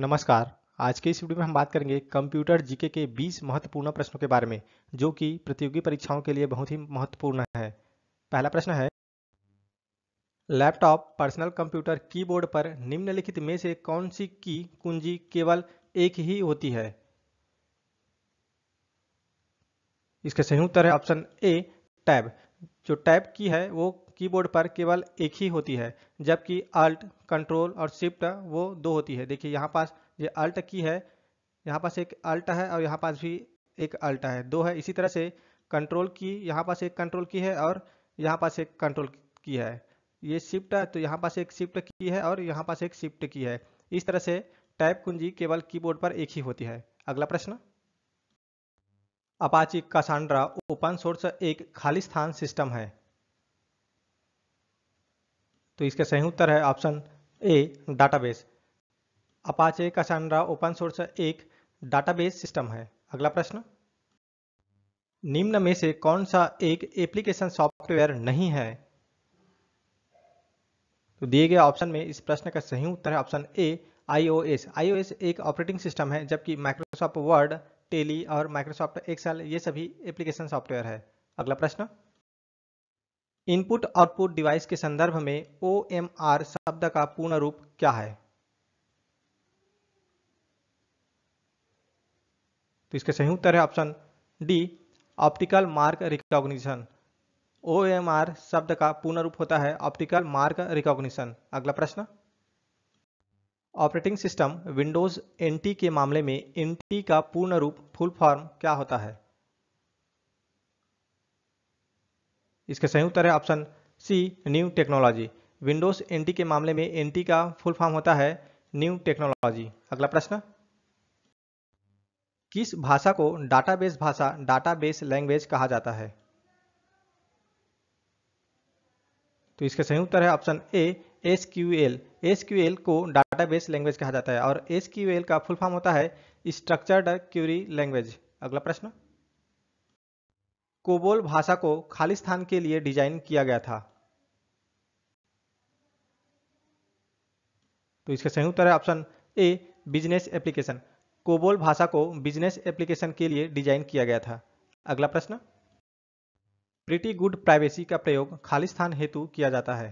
नमस्कार आज के इस वीडियो में हम बात करेंगे कंप्यूटर जीके के 20 महत्वपूर्ण प्रश्नों के बारे में जो कि प्रतियोगी परीक्षाओं के लिए बहुत ही महत्वपूर्ण है पहला प्रश्न है लैपटॉप पर्सनल कंप्यूटर कीबोर्ड पर निम्नलिखित में से कौन सी की कुंजी केवल एक ही होती है इसका सही उत्तर है ऑप्शन ए टैब जो टैब की है वो कीबोर्ड पर केवल एक ही होती है जबकि अल्ट कंट्रोल और शिफ्ट वो दो होती है देखिए यहाँ पास ये अल्ट की है यहाँ पास एक अल्ट है और यहाँ पास भी एक अल्ट है दो है इसी तरह से कंट्रोल की यहाँ पास एक कंट्रोल की है और यहाँ पास एक कंट्रोल की है ये शिफ्ट है तो यहाँ पास एक शिफ्ट की है और यहाँ पास एक शिफ्ट की है इस तरह से टाइप कुंजी केवल कीबोर्ड पर एक ही होती है अगला प्रश्न अपाची कासांड्रा ओपन सोर्स एक स्थान सिस्टम है तो इसका सही उत्तर है option A database Apache Cassandra open source एक डाटाबेस सिस्टम है अगला प्रश्न निम्न में से कौन सा एक एप्लीकेशन सॉफ्टवेयर नहीं है तो दिए गए ऑप्शन में इस प्रश्न का सही उत्तर है ऑप्शन ए iOS iOS एक ऑपरेटिंग सिस्टम है जबकि माइक्रोसॉफ्ट वर्ड टेली और माइक्रोसॉफ्ट एक्सेल ये सभी एप्लीकेशन सॉफ्टवेयर है अगला प्रश्न इनपुट आउटपुट डिवाइस के संदर्भ में ओ शब्द का पूर्ण रूप क्या है तो इसका सही उत्तर है option D optical mark recognition O शब्द का पूर्ण रूप होता है ऑप्टिकल मार्क रिकॉग्निशन अगला प्रश्न ऑपरेटिंग सिस्टम विंडोज एनटी के मामले में एनटी का पूर्ण रूप फुल फॉर्म क्या होता है इसका सही उत्तर है option C new technology Windows NT के मामले में एनटी का फुल फॉर्म होता है न्यू टेक्नोलॉजी अगला प्रश्न किस भाषा को डाटाबेस भाषा डाटाबेस लैंग्वेज कहा जाता है तो इसका सही उत्तर है option A S Q L S Q L को डाटाबेस लैंग्वेज कहा जाता है और एस क्यू एल का फुल फॉर्म होता है स्ट्रक्चर्ड क्यूरी लैंग्वेज अगला प्रश्न कोबोल भाषा को खालिस्तान के लिए डिजाइन किया गया था तो इसका सही उत्तर है option A business application COBOL भाषा को बिजनेस एप्लीकेशन के लिए डिजाइन किया गया था अगला प्रश्न प्रिटी गुड प्राइवेसी का प्रयोग खालिस्तान हेतु किया जाता है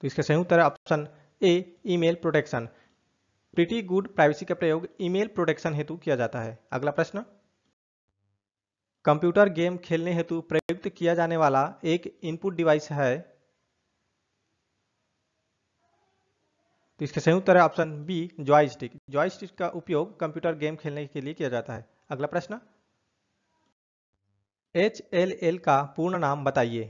तो इसका सही उत्तर है option A email protection pretty good privacy का प्रयोग ईमेल प्रोटेक्शन हेतु किया जाता है अगला प्रश्न कंप्यूटर गेम खेलने हेतु प्रयुक्त किया जाने वाला एक इनपुट डिवाइस है तो इसका सही उत्तर है ऑप्शन बी जॉयस्टिक जॉयस्टिक का उपयोग कंप्यूटर गेम खेलने के लिए किया जाता है अगला प्रश्न एच एल एल का पूर्ण नाम बताइए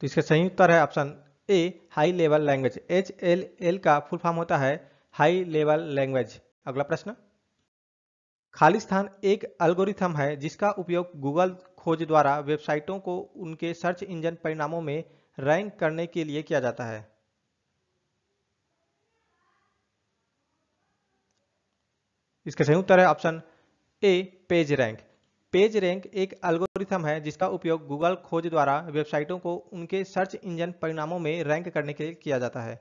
तो इसका सही उत्तर है option A high level language H L L का फुल फॉर्म होता है हाई लेवल लैंग्वेज अगला प्रश्न खालिस्थान एक अल्गोरिथम है जिसका उपयोग गूगल खोज द्वारा वेबसाइटों को उनके सर्च इंजन परिणामों में रैंक करने के लिए किया जाता है इसका सही उत्तर है option A page rank page rank एक एल्गोरिथम है जिसका उपयोग गूगल खोज द्वारा वेबसाइटों को उनके सर्च इंजन परिणामों में रैंक करने के लिए किया जाता है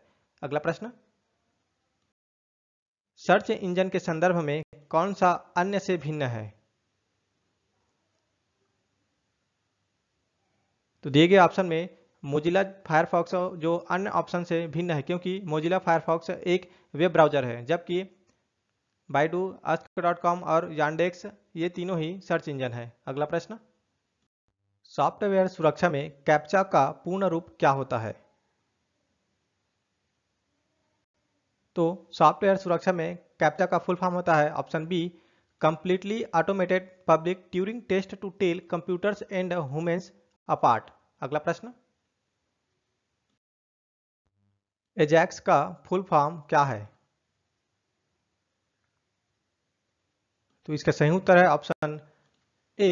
अगला प्रश्न सर्च इंजन के संदर्भ में कौन सा अन्य से भिन्न है तो दिए गए ऑप्शन में मोजिला फायरफॉक्स जो अन्य ऑप्शन से भिन्न है क्योंकि मोजिला फायरफॉक्स एक वेब ब्राउजर है जबकि बाइडू अस्क डॉट कॉम और यांडेक्स ये तीनों ही सर्च इंजन है अगला प्रश्न सॉफ्टवेयर सुरक्षा में कैप्चा का पूर्ण रूप क्या होता है तो सॉफ्टवेयर सुरक्षा में कैप्चा का फुल फॉर्म होता है option B completely automated public Turing test to tell computers and humans apart अगला प्रश्न एजैक्स का फुल फॉर्म क्या है तो इसका सही उत्तर है option A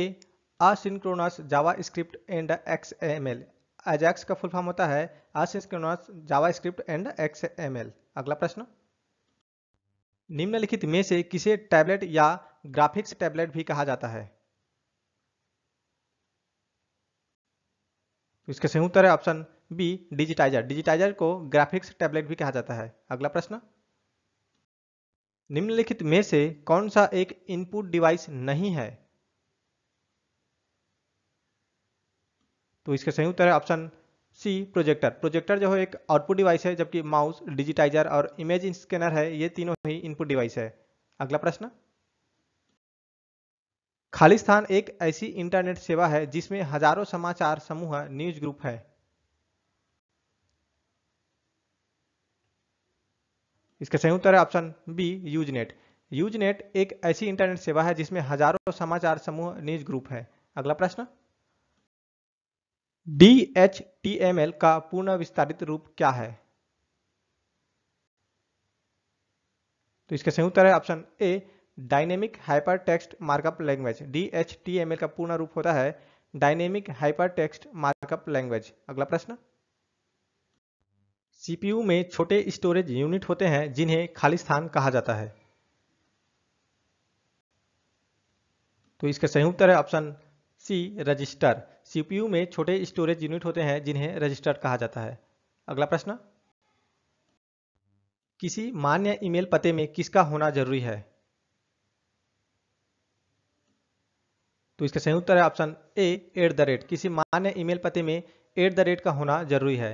asynchronous JavaScript and X M L Ajax का फुल फॉर्म होता है asynchronous JavaScript and X M L अगला प्रश्न निम्नलिखित में से किसे टैबलेट या ग्राफिक्स टैबलेट भी कहा जाता है तो इसका सही उत्तर है ऑप्शन बी डिजिटाइजर डिजिटाइजर को ग्राफिक्स टैबलेट भी कहा जाता है अगला प्रश्न निम्नलिखित में से कौन सा एक इनपुट डिवाइस नहीं है तो इसका सही उत्तर है ऑप्शन सी प्रोजेक्टर प्रोजेक्टर जो है एक आउटपुट डिवाइस है जबकि माउस डिजिटाइजर और इमेज स्कैनर है ये तीनों ही इनपुट डिवाइस है अगला प्रश्न खालिस्तान एक ऐसी इंटरनेट सेवा है जिसमें हजारों समाचार समूह न्यूज ग्रुप है इसका सही उत्तर है ऑप्शन बी यूजनेट यूजनेट एक ऐसी इंटरनेट सेवा है जिसमें हजारों समाचार समूह न्यूज ग्रुप है अगला प्रश्न D H T M L का पूर्ण विस्तारित रूप क्या है तो इसका सही उत्तर है option A dynamic hypertext markup language D H T M L का पूर्ण रूप होता है dynamic hypertext markup language अगला प्रश्न सीपीयू में छोटे स्टोरेज यूनिट होते हैं जिन्हें खाली स्थान कहा जाता है तो इसका सही उत्तर है ऑप्शन सी रजिस्टर सीपीयू में छोटे स्टोरेज यूनिट होते हैं जिन्हें रजिस्टर कहा जाता है अगला प्रश्न किसी मान्य ईमेल पते में किसका होना जरूरी है तो इसका सही उत्तर है option A at the rate किसी मान्य ईमेल पते में एट द रेट का होना जरूरी है